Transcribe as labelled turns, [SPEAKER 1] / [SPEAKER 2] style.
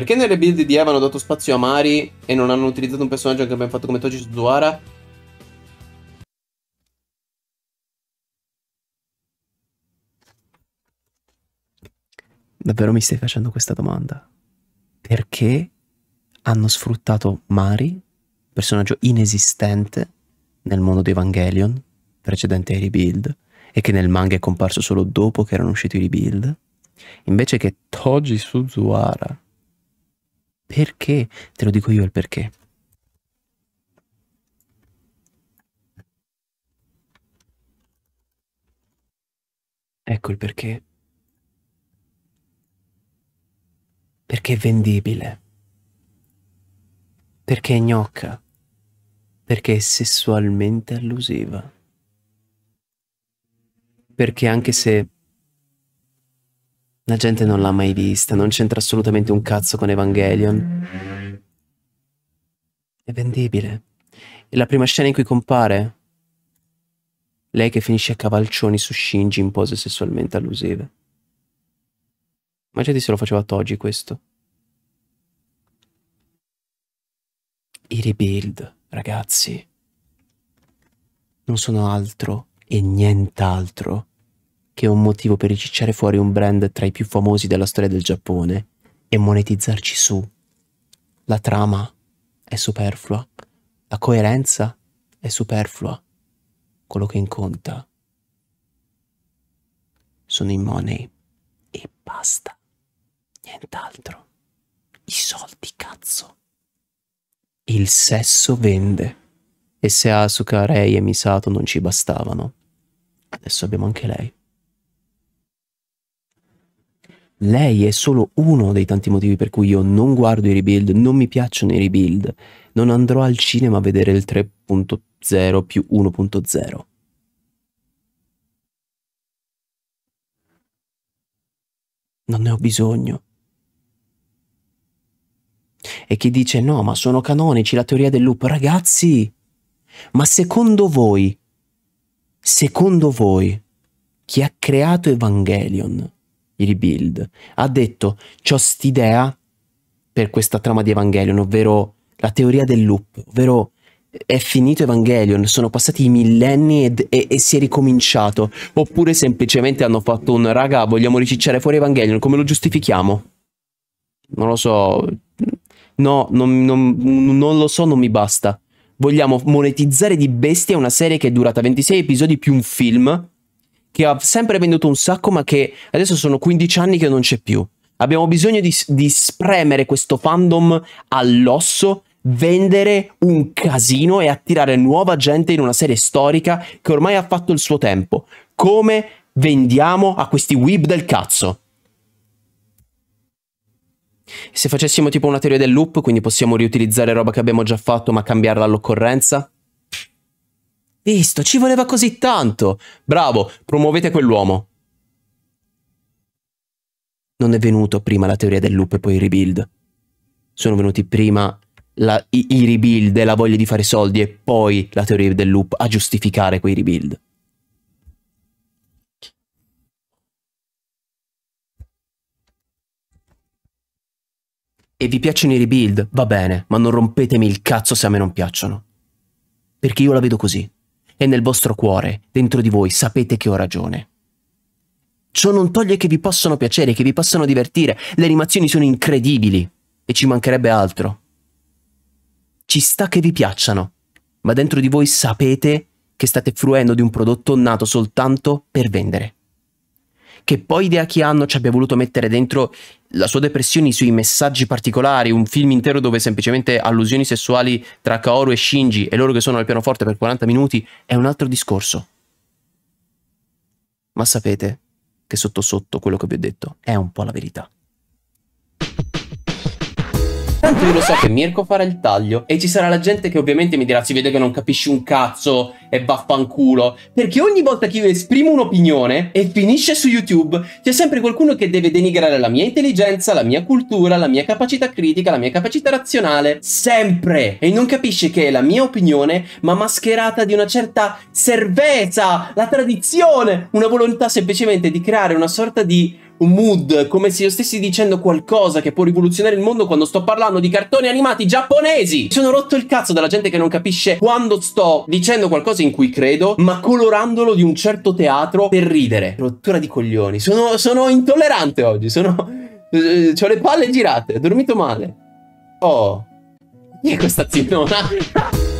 [SPEAKER 1] Perché nelle build di Eva hanno dato spazio a Mari e non hanno utilizzato un personaggio che abbiamo fatto come Toji su Zuara? Davvero mi stai facendo questa domanda? Perché hanno sfruttato Mari, personaggio inesistente nel mondo di Evangelion, precedente ai rebuild, e che nel manga è comparso solo dopo che erano usciti i rebuild, invece che Toji Suzuara, perché? Te lo dico io il perché. Ecco il perché. Perché è vendibile. Perché è gnocca. Perché è sessualmente allusiva. Perché anche se la gente non l'ha mai vista, non c'entra assolutamente un cazzo con Evangelion. È vendibile. E la prima scena in cui compare? Lei che finisce a cavalcioni su Shinji in pose sessualmente allusive. Immaginate se lo faceva Toji questo. I rebuild, ragazzi, non sono altro e nient'altro che un motivo per ricicciare fuori un brand tra i più famosi della storia del Giappone e monetizzarci su. La trama è superflua, la coerenza è superflua. Quello che conta sono i money e basta. Nient'altro. I soldi, cazzo. Il sesso vende. E se Asuka, Rei e Misato non ci bastavano, adesso abbiamo anche lei lei è solo uno dei tanti motivi per cui io non guardo i rebuild, non mi piacciono i rebuild, non andrò al cinema a vedere il 3.0 più 1.0. Non ne ho bisogno. E chi dice no, ma sono canonici, la teoria del loop, ragazzi, ma secondo voi, secondo voi, chi ha creato Evangelion? i rebuild, ha detto c'ho st'idea per questa trama di Evangelion, ovvero la teoria del loop, ovvero è finito Evangelion, sono passati i millenni ed, e, e, si è ricominciato, oppure semplicemente hanno fatto un raga, vogliamo ricicciare fuori Evangelion, come lo giustifichiamo? Non lo so, no, non, non, non lo so, non mi basta. Vogliamo monetizzare di bestia una serie che è durata 26 episodi più un film, che ha sempre venduto un sacco, ma che adesso sono 15 anni che non c'è più. Abbiamo bisogno di, di spremere questo fandom all'osso, vendere un casino e attirare nuova gente in una serie storica che ormai ha fatto il suo tempo. Come vendiamo a questi weeb del cazzo? Se facessimo tipo una teoria del loop, quindi possiamo riutilizzare roba che abbiamo già fatto ma cambiarla all'occorrenza? Visto, ci voleva così tanto. Bravo, promuovete quell'uomo. Non è venuto prima la teoria del loop e poi il rebuild. Sono venuti prima la, i, i rebuild e la voglia di fare soldi e poi la teoria del loop a giustificare quei rebuild. e vi piacciono i rebuild, va bene, ma non rompetemi il cazzo se a me non piacciono. Perché io la vedo così e nel vostro cuore, dentro di voi, sapete che ho ragione. Ciò non toglie che vi possano piacere, che vi possano divertire. Le animazioni sono incredibili e ci mancherebbe altro. Ci sta che vi piacciano, ma dentro di voi sapete che state fruendo di un prodotto nato soltanto per vendere che poi idea che hanno ci abbia voluto mettere dentro la sua depressione i suoi messaggi particolari, un film intero dove semplicemente allusioni sessuali tra Kaoru e Shinji e loro che sono al pianoforte per 40 minuti è un altro discorso. Ma sapete che sotto sotto quello che vi ho detto è un po' la verità. Tanto io lo so che Mirko farà il taglio e ci sarà la gente che ovviamente mi dirà si vede che non capisci un cazzo e vaffanculo. Perché ogni volta che io esprimo un'opinione e finisce su YouTube c'è sempre qualcuno che deve denigrare la mia intelligenza, la mia cultura, la mia capacità critica, la mia capacità razionale. Sempre! E non capisce che è la mia opinione ma mascherata di una certa servezza, la tradizione, una volontà semplicemente di creare una sorta di un mood, come se io stessi dicendo qualcosa che può rivoluzionare il mondo quando sto parlando di cartoni animati giapponesi. Mi sono rotto il cazzo dalla gente che non capisce quando sto dicendo qualcosa in cui credo, ma colorandolo di un certo teatro per ridere. Rottura di coglioni. Sono, sono intollerante oggi, sono... Eh, ho le palle girate, ho dormito male. Oh. Chi è questa zinnona?